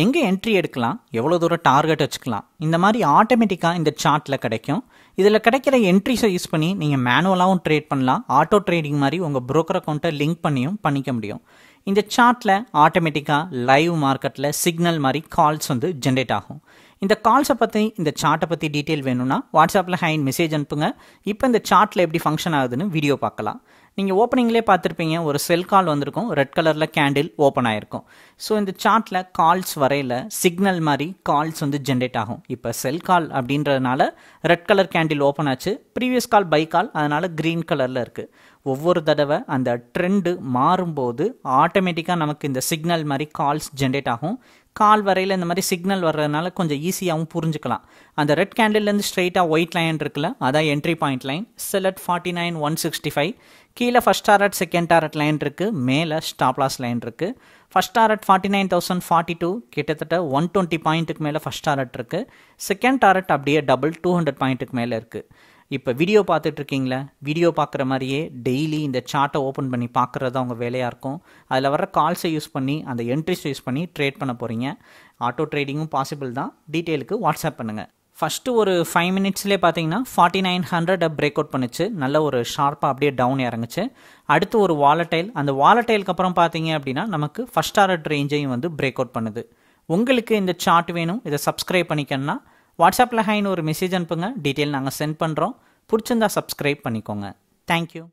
எங்கே என்ட்ரி எடுக்கலாம் எவ்வளோ தூரம் டார்கெட் வச்சுக்கலாம் இந்த மாதிரி ஆட்டோமேட்டிக்காக இந்த சார்ட்டில் கிடைக்கும் இதில் கிடைக்கிற என்ட்ரிஸை யூஸ் பண்ணி நீங்கள் மேனுவலாகவும் ட்ரேட் பண்ணலாம் ஆட்டோ ட்ரேடிங் மாதிரி உங்கள் ப்ரோக்கர் அக்கௌண்ட்டை லிங்க் பண்ணியும் பண்ணிக்க முடியும் இந்த சார்ட்டில் ஆட்டோமேட்டிக்காக லைவ் மார்க்கெட்டில் சிக்னல் மாதிரி கால்ஸ் வந்து ஜென்ரேட் ஆகும் இந்த கால்ஸை பற்றி இந்த சார்ட்டை பற்றி டீட்டெயில் வேணும்னா வாட்ஸ்அப்பில் ஹைன் மெசேஜ் அனுப்புங்க இப்போ இந்த சார்ட்டில் எப்படி ஃபங்க்ஷன் ஆகுதுன்னு வீடியோ பார்க்கலாம் நீங்கள் ஓப்பனிங்லேயே பார்த்துருப்பீங்க ஒரு செல் கால் வந்திருக்கும் ரெட் கலரில் கேண்டில் ஓப்பன் ஆகிருக்கும் ஸோ இந்த சார்ட்டில் கால்ஸ் வரையில் சிக்னல் மாதிரி கால்ஸ் வந்து ஜென்ரேட் ஆகும் இப்போ செல் கால் அப்படின்றதுனால ரெட் கலர் கேண்டில் ஓப்பன் ஆச்சு ப்ரீவியஸ் கால் பை கால் அதனால் க்ரீன் கலரில் இருக்குது ஒவ்வொரு தடவை அந்த ட்ரெண்டு மாறும்போது ஆட்டோமேட்டிக்காக நமக்கு இந்த சிக்னல் மாதிரி கால்ஸ் ஜென்ரேட் ஆகும் கால் வரையில் இந்த மாதிரி சிக்னல் வர்றதுனால கொஞ்சம் ஈஸியாகவும் புரிஞ்சுக்கலாம் அந்த ரெட் கேண்டில்லேருந்து ஸ்ட்ரெயிட்டாக ஒயிட் லைன் இருக்குல்ல அதான் entry point line sell at forty nine one sixty five கீழே first target second target line இருக்குது மேலே ஸ்டாப்லாஸ் லைன் இருக்குது first target forty nine thousand forty two கிட்டத்தட்ட ஒன் டுவெண்ட்டி பாயிண்ட்டுக்கு மேலே ஃபஸ்ட் டாரட் இருக்குது செகண்ட் டாரட் அப்படியே டபுள் டூ ஹண்ட்ரட் பாயிண்ட்டுக்கு மேலே இருக்குது இப்போ வீடியோ பார்த்துட்ருக்கீங்களே வீடியோ பார்க்குற மாதிரியே டெய்லி இந்த சார்ட்டை ஓப்பன் பண்ணி பார்க்குறது அவங்க வேலையாக இருக்கும் அதில் வர கால்ஸை யூஸ் பண்ணி அந்த என்ட்ரிஸ் யூஸ் பண்ணி ட்ரேட் பண்ண போகிறீங்க ஆட்டோ ட்ரேடிங்கும் பாசிபிள் தான் டீட்டெயிலுக்கு வாட்ஸ்அப் பண்ணுங்கள் ஃபஸ்ட்டு ஒரு ஃபைவ் மினிட்ஸ்லேயே பார்த்தீங்கன்னா forty nine up break out பண்ணிச்சு நல்ல ஒரு ஷார்ப்பாக அப்படியே டவுன் இறங்குச்சு அடுத்து ஒரு வாலட்டைல் அந்த வாலட்டைலுக்கு அப்புறம் பார்த்தீங்க அப்படின்னா நமக்கு ஃபஸ்ட் ஆர்ட் ரேஞ்சையும் வந்து பிரேக் அவுட் பண்ணுது உங்களுக்கு இந்த சார்ட் வேணும் இதை சப்ஸ்கிரைப் பண்ணிக்கணும்னா வாட்ஸ்அப்பில் ஹைன்னு ஒரு மெசேஜ் அனுப்புங்க டீட்டெயில் நாங்கள் சென்ட் பண்ணுறோம் பிடிச்சிருந்தா சப்ஸ்கிரைப் பண்ணிக்கோங்க தேங்க்யூ